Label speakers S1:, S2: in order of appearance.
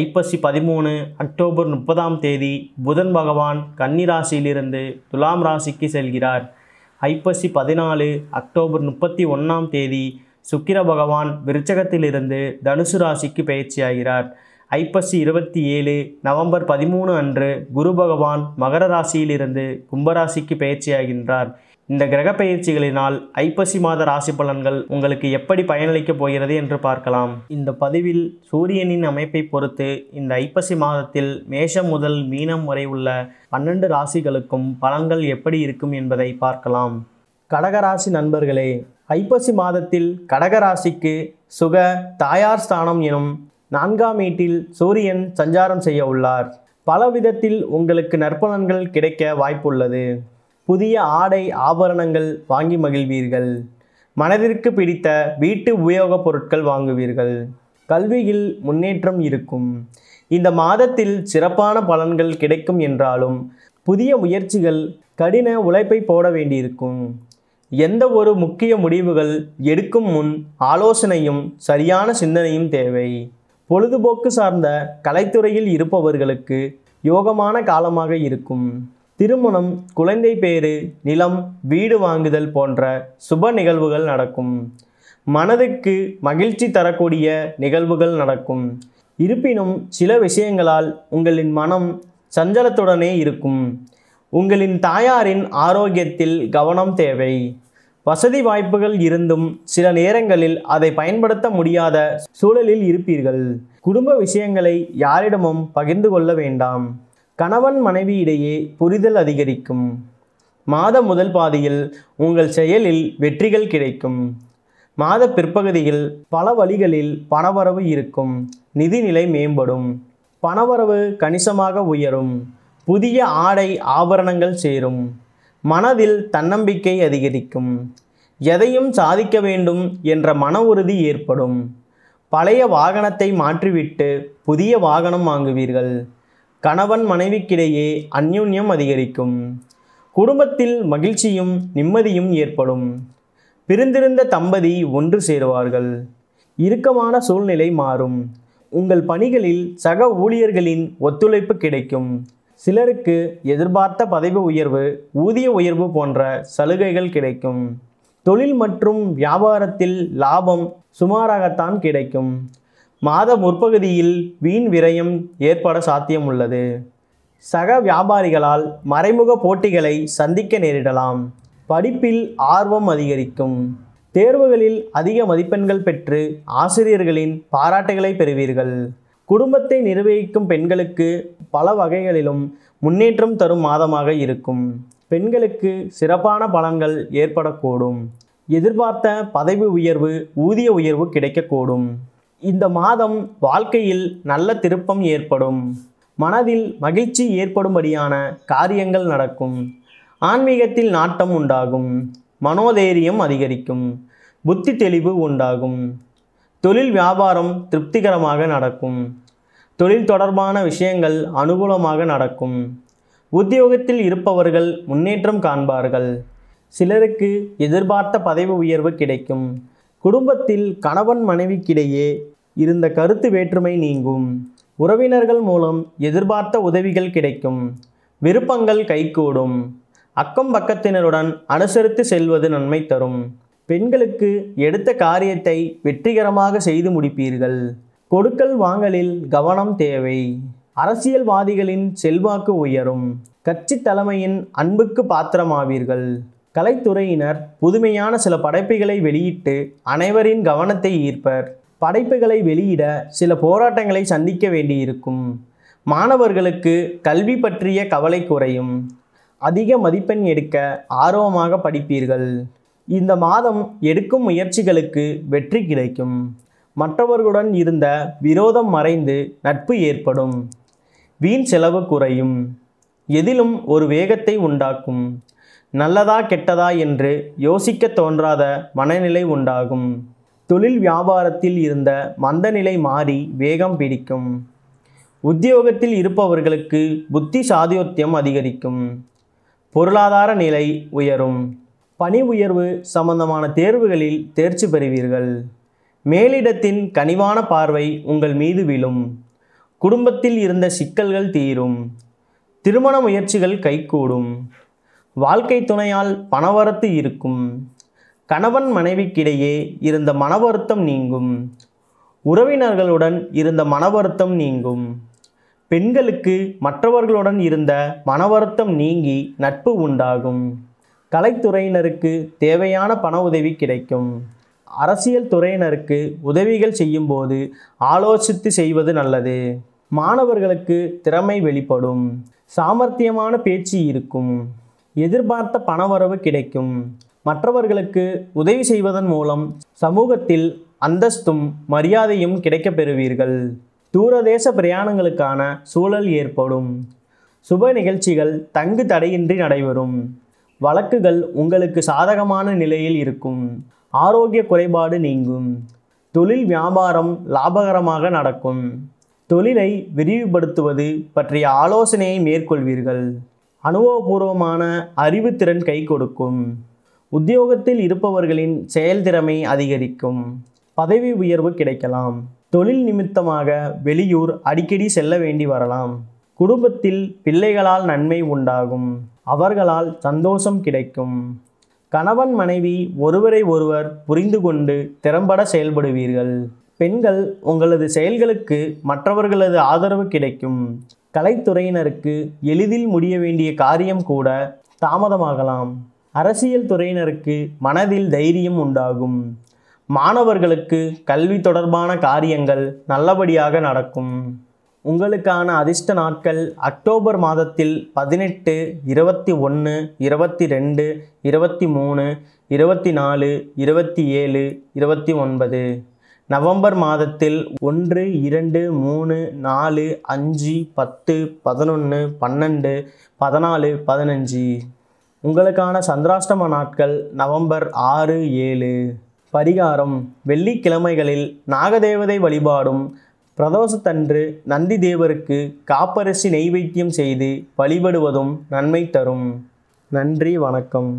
S1: ஐப்பசி பதிமூணு அக்டோபர் முப்பதாம் தேதி புதன் பகவான் கன்னிராசியிலிருந்து துலாம் ராசிக்கு செல்கிறார் ஐப்பசி பதினாலு அக்டோபர் முப்பத்தி ஒன்றாம் தேதி சுக்கிர பகவான் விருச்சகத்திலிருந்து தனுசு ராசிக்கு பயிற்சியாகிறார் ஐப்பசி இருபத்தி ஏழு நவம்பர் பதிமூணு அன்று குரு பகவான் மகர ராசியிலிருந்து கும்பராசிக்கு பயிற்சியாகின்றார் இந்த கிரக பயிற்சிகளினால் ஐப்பசி மாத ராசி பலன்கள் உங்களுக்கு எப்படி பயனளிக்கப் போகிறது என்று பார்க்கலாம் இந்த பதிவில் சூரியனின் அமைப்பை பொறுத்து இந்த ஐப்பசி மாதத்தில் மேஷம் முதல் மீனம் வரை உள்ள பன்னெண்டு ராசிகளுக்கும் பலன்கள் எப்படி இருக்கும் என்பதை பார்க்கலாம் கடகராசி நண்பர்களே ஐப்பசி மாதத்தில் கடகராசிக்கு சுக தாயார் ஸ்தானம் எனும் நான்காம் வீட்டில் சூரியன் சஞ்சாரம் செய்ய உள்ளார் பல விதத்தில் உங்களுக்கு நற்பலன்கள் கிடைக்க வாய்ப்புள்ளது புதிய ஆடை ஆபரணங்கள் வாங்கி மகிழ்வீர்கள் மனதிற்கு பிடித்த வீட்டு உபயோகப் பொருட்கள் வாங்குவீர்கள் கல்வியில் முன்னேற்றம் இருக்கும் இந்த மாதத்தில் சிறப்பான பலன்கள் கிடைக்கும் என்றாலும் புதிய முயற்சிகள் கடின உழைப்பை போட வேண்டியிருக்கும் எந்த ஒரு முக்கிய முடிவுகள் எடுக்கும் முன் ஆலோசனையும் சரியான சிந்தனையும் தேவை பொழுதுபோக்கு சார்ந்த கலைத்துறையில் இருப்பவர்களுக்கு யோகமான காலமாக இருக்கும் திருமணம் குழந்தை பேறு நிலம் வீடு வாங்குதல் போன்ற சுப நிகழ்வுகள் நடக்கும் மனதுக்கு மகிழ்ச்சி தரக்கூடிய நிகழ்வுகள் நடக்கும் இருப்பினும் சில விஷயங்களால் உங்களின் மனம் சஞ்சலத்துடனே இருக்கும் உங்களின் தாயாரின் ஆரோக்கியத்தில் கவனம் தேவை வசதி வாய்ப்புகள் இருந்தும் சில நேரங்களில் அதை பயன்படுத்த முடியாத சூழலில் இருப்பீர்கள் குடும்ப விஷயங்களை யாரிடமும் பகிர்ந்து கொள்ள வேண்டாம் கணவன் மனைவி இடையே புரிதல் அதிகரிக்கும் மாத முதல் பாதியில் உங்கள் செயலில் வெற்றிகள் கிடைக்கும் மாத பிற்பகுதியில் பல வழிகளில் பணவரவு இருக்கும் நிதிநிலை மேம்படும் பணவரவு கணிசமாக உயரும் புதிய ஆடை ஆபரணங்கள் சேரும் மனதில் தன்னம்பிக்கை அதிகரிக்கும் எதையும் சாதிக்க வேண்டும் என்ற மன உறுதி ஏற்படும் பழைய வாகனத்தை மாற்றிவிட்டு புதிய வாகனம் வாங்குவீர்கள் கணவன் மனைவிக்கிடையே அந்யூன்யம் அதிகரிக்கும் குடும்பத்தில் மகிழ்ச்சியும் நிம்மதியும் ஏற்படும் பிரிந்திருந்த தம்பதி ஒன்று சேருவார்கள் இறுக்கமான சூழ்நிலை மாறும் உங்கள் பணிகளில் சக ஊழியர்களின் ஒத்துழைப்பு கிடைக்கும் சிலருக்கு எதிர்பார்த்த பதவி உயர்வு ஊதிய உயர்வு போன்ற சலுகைகள் கிடைக்கும் தொழில் மற்றும் வியாபாரத்தில் லாபம் சுமாராகத்தான் கிடைக்கும் மாத முற்பகுதியில் வீண் விரயம் ஏற்பட சாத்தியம் உள்ளது சக வியாபாரிகளால் மறைமுக போட்டிகளை சந்திக்க நேரிடலாம் படிப்பில் ஆர்வம் அதிகரிக்கும் தேர்வுகளில் அதிக மதிப்பெண்கள் பெற்று ஆசிரியர்களின் பாராட்டுகளை பெறுவீர்கள் குடும்பத்தை நிர்வகிக்கும் பெண்களுக்கு பல வகைகளிலும் முன்னேற்றம் தரும் மாதமாக இருக்கும் பெண்களுக்கு சிறப்பான பலன்கள் ஏற்படக்கூடும் எதிர்பார்த்த பதவி உயர்வு ஊதிய உயர்வு கிடைக்கக்கூடும் இந்த மாதம் வாழ்க்கையில் நல்ல திருப்பம் ஏற்படும் மனதில் மகிழ்ச்சி ஏற்படும்படியான காரியங்கள் நடக்கும் ஆன்மீகத்தில் நாட்டம் உண்டாகும் மனோதைரியம் அதிகரிக்கும் புத்தி தெளிவு உண்டாகும் தொழில் வியாபாரம் திருப்திகரமாக நடக்கும் தொழில் தொடர்பான விஷயங்கள் அனுகூலமாக நடக்கும் உத்தியோகத்தில் இருப்பவர்கள் முன்னேற்றம் காண்பார்கள் சிலருக்கு எதிர்பார்த்த பதவி உயர்வு கிடைக்கும் குடும்பத்தில் கணவன் மனைவிக்கிடையே இருந்த கருத்து வேற்றுமை நீங்கும் உறவினர்கள் மூலம் எதிர்பார்த்த உதவிகள் கிடைக்கும் விருப்பங்கள் கைகூடும் அக்கம் பக்கத்தினருடன் அனுசரித்து செல்வது நன்மை தரும் பெண்களுக்கு எடுத்த காரியத்தை வெற்றிகரமாக செய்து முடிப்பீர்கள் கொடுக்கல் வாங்கலில் கவனம் தேவை அரசியல்வாதிகளின் செல்வாக்கு உயரும் கட்சி தலைமையின் அன்புக்கு பாத்திரமாவீர்கள் கலைத்துறையினர் புதுமையான சில படைப்புகளை வெளியிட்டு அனைவரின் கவனத்தை ஈர்ப்பர் படைப்புகளை வெளியிட சில போராட்டங்களை சந்திக்க வேண்டியிருக்கும் மாணவர்களுக்கு கல்வி பற்றிய கவலை குறையும் அதிக மதிப்பெண் எடுக்க ஆர்வமாக படிப்பீர்கள் இந்த மாதம் எடுக்கும் முயற்சிகளுக்கு வெற்றி கிடைக்கும் மற்றவர்களுடன் இருந்த விரோதம் மறைந்து நட்பு ஏற்படும் வீண் செலவு குறையும் எதிலும் ஒரு வேகத்தை உண்டாக்கும் நல்லதா கெட்டதா என்று யோசிக்க தோன்றாத மனநிலை உண்டாகும் தொழில் வியாபாரத்தில் இருந்த மந்தநிலை மாறி வேகம் பிடிக்கும் உத்தியோகத்தில் இருப்பவர்களுக்கு புத்தி சாதியோத்தியம் அதிகரிக்கும் பொருளாதார நிலை உயரும் பணி உயர்வு சம்பந்தமான தேர்வுகளில் தேர்ச்சி பெறுவீர்கள் மேலிடத்தின் கனிவான பார்வை உங்கள் மீது விழும் குடும்பத்தில் இருந்த சிக்கல்கள் தீரும் திருமண முயற்சிகள் கைகூடும் வாழ்க்கை துணையால் பணவரத்து இருக்கும் கணவன் மனைவிக்கிடையே இருந்த மன வருத்தம் நீங்கும் உறவினர்களுடன் இருந்த மன வருத்தம் நீங்கும் பெண்களுக்கு மற்றவர்களுடன் இருந்த மன வருத்தம் நீங்கி நட்பு உண்டாகும் கலைத்துறையினருக்கு தேவையான பண உதவி கிடைக்கும் அரசியல் துறையினருக்கு உதவிகள் செய்யும்போது ஆலோசித்து செய்வது நல்லது மாணவர்களுக்கு திறமை வெளிப்படும் சாமர்த்தியமான பேச்சு இருக்கும் எதிர்பார்த்த பணவரவு கிடைக்கும் மற்றவர்களுக்கு உதவி செய்வதன் மூலம் சமூகத்தில் அந்தஸ்தும் மரியாதையும் கிடைக்கப் பெறுவீர்கள் தூரதேச பிரயாணங்களுக்கான சூழல் ஏற்படும் சுப நிகழ்ச்சிகள் தங்கு தடையின்றி நடைபெறும் வழக்குகள் உங்களுக்கு சாதகமான நிலையில் இருக்கும் ஆரோக்கிய குறைபாடு நீங்கும் தொழில் வியாபாரம் லாபகரமாக நடக்கும் தொழிலை விரிவுபடுத்துவது பற்றிய ஆலோசனையை மேற்கொள்வீர்கள் அனுபவபூர்வமான அறிவுத்திறன் கை கொடுக்கும் உத்தியோகத்தில் இருப்பவர்களின் செயல்திறமை அதிகரிக்கும் பதவி உயர்வு கிடைக்கலாம் தொழில் நிமித்தமாக வெளியூர் அடிக்கடி செல்ல வேண்டி வரலாம் குடும்பத்தில் பிள்ளைகளால் நன்மை உண்டாகும் அவர்களால் சந்தோஷம் கிடைக்கும் கணவன் மனைவி ஒருவரை ஒருவர் புரிந்து கொண்டு திறம்பட செயல்படுவீர்கள் பெண்கள் உங்களது செயல்களுக்கு மற்றவர்களது ஆதரவு கிடைக்கும் கலைத்துறையினருக்கு எளிதில் முடிய வேண்டிய காரியம் கூட தாமதமாகலாம் அரசியல் துறையினருக்கு மனதில் தைரியம் உண்டாகும் மாணவர்களுக்கு கல்வி தொடர்பான காரியங்கள் நல்லபடியாக நடக்கும் உங்களுக்கான அதிர்ஷ்ட நாட்கள் அக்டோபர் மாதத்தில் பதினெட்டு இருபத்தி ஒன்று இருபத்தி ரெண்டு இருபத்தி மூணு இருபத்தி நாலு இருபத்தி ஏழு இருபத்தி ஒன்பது நவம்பர் மாதத்தில் ஒன்று இரண்டு மூணு நாலு அஞ்சு பத்து பதினொன்று பன்னெண்டு பதினாலு பதினஞ்சு உங்களுக்கான சந்திராஷ்டம நாட்கள் நவம்பர் ஆறு ஏழு பரிகாரம் வெள்ளிக்கிழமைகளில் நாகதேவதை வழிபாடும் பிரதோஷத்தன்று நந்தி தேவருக்கு காப்பரிசி நெய்வேத்தியம் செய்து வழிபடுவதும் நன்மை தரும் நன்றி வணக்கம்